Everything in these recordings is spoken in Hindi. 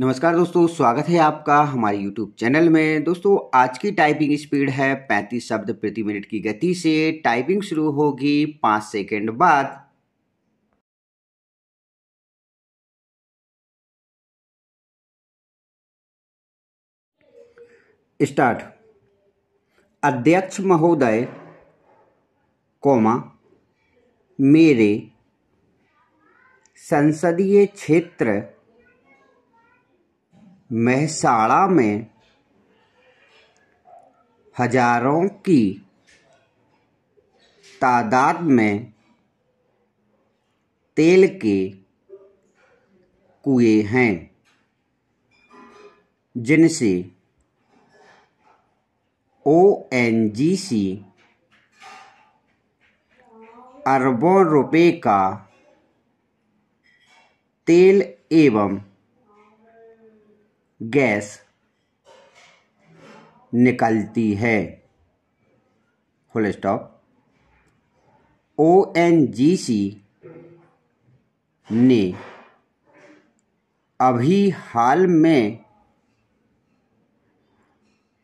नमस्कार दोस्तों स्वागत है आपका हमारे YouTube चैनल में दोस्तों आज की टाइपिंग स्पीड है 35 शब्द प्रति मिनट की गति से टाइपिंग शुरू होगी 5 सेकंड बाद स्टार्ट अध्यक्ष महोदय कोमा मेरे संसदीय क्षेत्र महसाड़ा में हजारों की तादाद में तेल के कुएं हैं जिनसे ओ एन जी सी अरबों रुपए का तेल एवं गैस निकलती है full stop O N G C ने अभी हाल में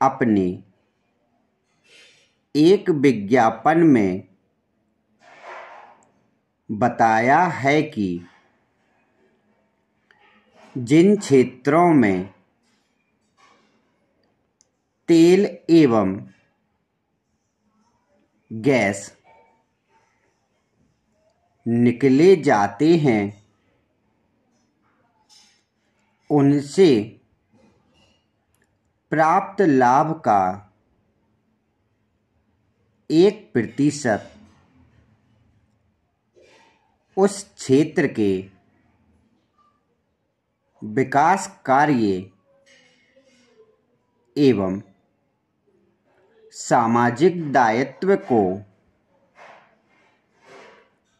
अपने एक विज्ञापन में बताया है कि जिन क्षेत्रों में तेल एवं गैस निकले जाते हैं उनसे प्राप्त लाभ का एक प्रतिशत उस क्षेत्र के विकास कार्य एवं सामाजिक दायित्व को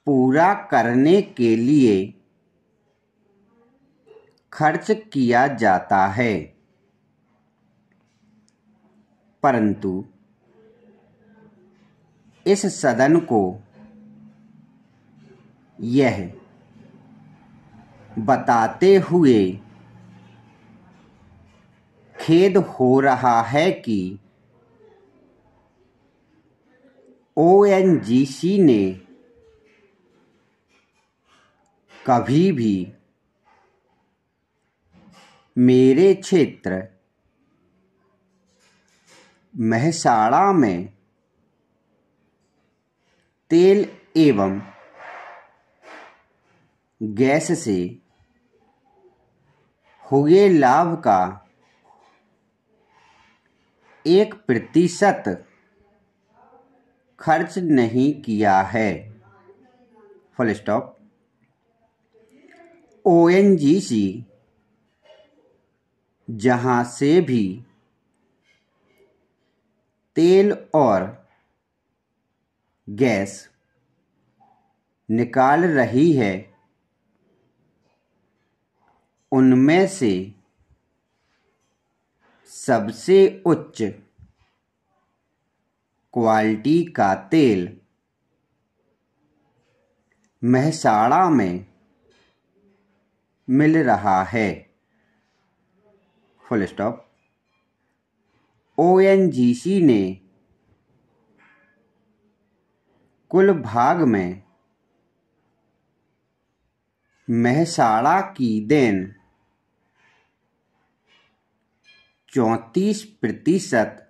पूरा करने के लिए खर्च किया जाता है परंतु इस सदन को यह बताते हुए खेद हो रहा है कि ओ एन जी सी ने कभी भी मेरे क्षेत्र महसाड़ा में तेल एवं गैस से हुए लाभ का एक प्रतिशत खर्च नहीं किया है full stop O N G C जहाँ से भी तेल और गैस निकाल रही है उनमें से सबसे उच्च क्वालिटी का तेल महसाड़ा में मिल रहा है फुल स्टॉप ओ ने कुल भाग में महसाड़ा की देन चौंतीस प्रतिशत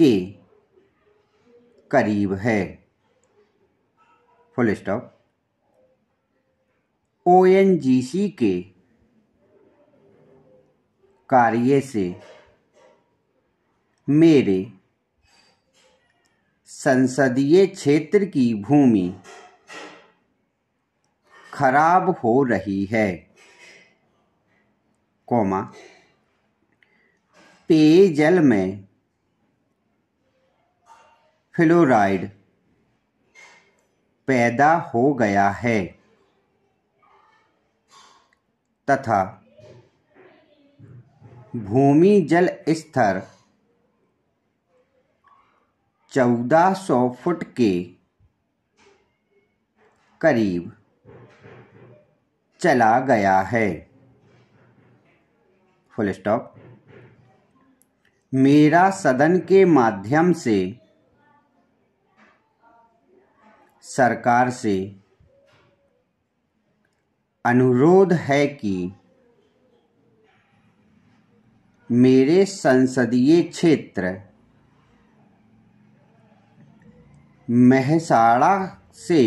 के करीब है full stop O N G C के कार्य से मेरे संसदीय क्षेत्र की भूमि खराब हो रही है कोमा पेयजल में फ्लोराइड पैदा हो गया है तथा भूमि जल स्तर 1400 फुट के करीब चला गया है फुल स्टॉप मेरा सदन के माध्यम से सरकार से अनुरोध है कि मेरे संसदीय क्षेत्र महसाड़ा से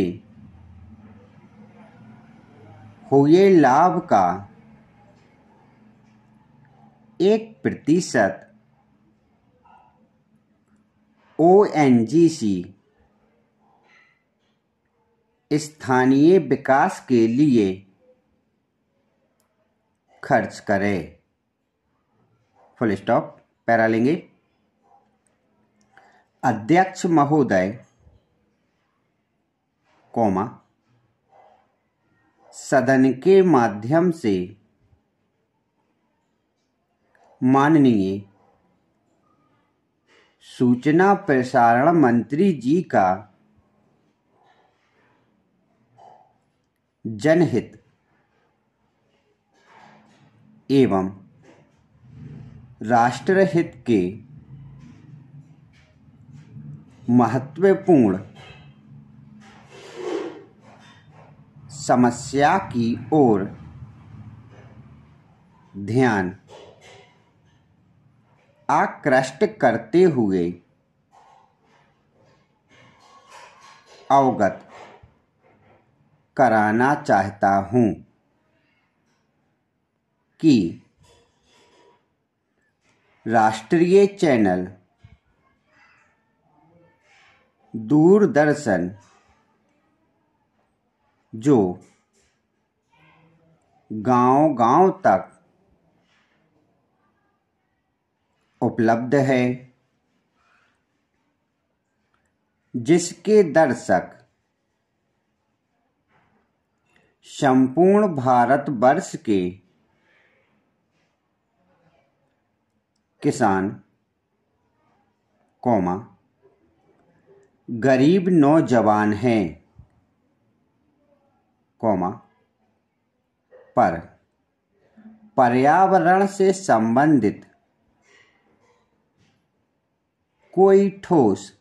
हुए लाभ का एक प्रतिशत ओ एन जी सी स्थानीय विकास के लिए खर्च करें फुल स्टॉप पैरा लेंगे अध्यक्ष महोदय कोमा सदन के माध्यम से माननीय सूचना प्रसारण मंत्री जी का जनहित एवं राष्ट्रहित के महत्वपूर्ण समस्या की ओर ध्यान आकृष्ट करते हुए अवगत कराना चाहता हूँ कि राष्ट्रीय चैनल दूरदर्शन जो गांव-गांव तक उपलब्ध है जिसके दर्शक संपूर्ण भारतवर्ष के किसान कौमा गरीब नौजवान हैं कौमा पर पर्यावरण से संबंधित कोई ठोस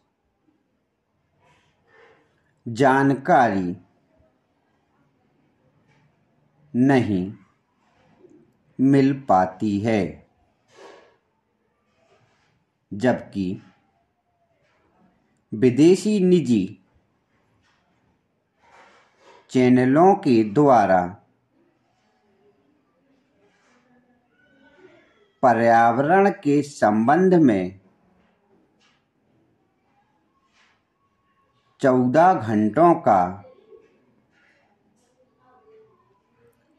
जानकारी नहीं मिल पाती है जबकि विदेशी निजी चैनलों के द्वारा पर्यावरण के संबंध में चौदह घंटों का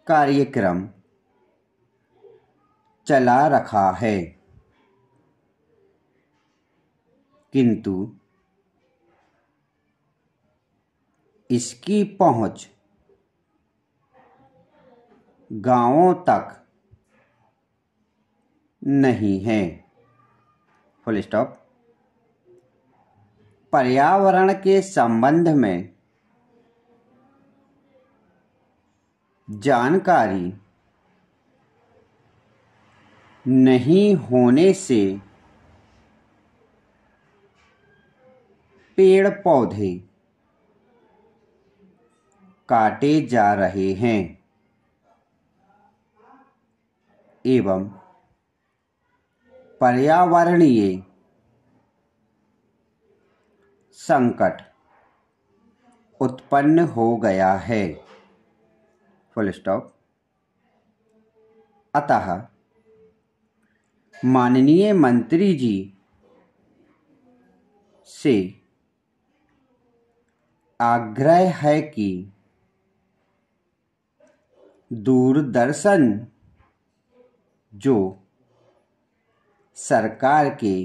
कार्यक्रम चला रखा है किंतु इसकी पहुंच गांवों तक नहीं है फुल स्टॉप पर्यावरण के संबंध में जानकारी नहीं होने से पेड़ पौधे काटे जा रहे हैं एवं पर्यावरणीय संकट उत्पन्न हो गया है फुल स्टॉप अतः माननीय मंत्री जी से आग्रह है कि दूरदर्शन जो सरकार के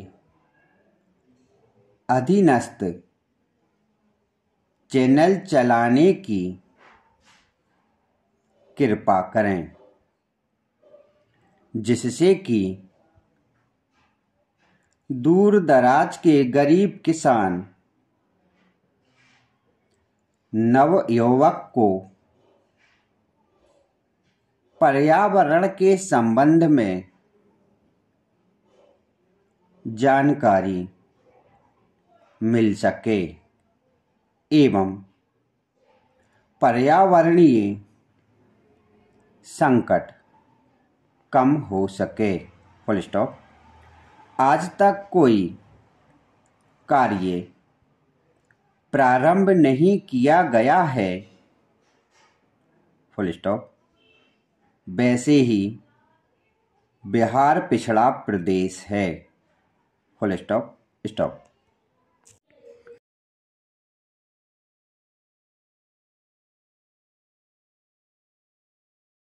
अधीनस्थ चैनल चलाने की कृपा करें जिससे कि दूर दराज के गरीब किसान नव युवक को पर्यावरण के संबंध में जानकारी मिल सके एवं पर्यावरणीय संकट कम हो सके फुल स्टॉप आज तक कोई कार्य प्रारंभ नहीं किया गया है फुल स्टॉप वैसे ही बिहार पिछड़ा प्रदेश है फुल स्टॉप स्टॉप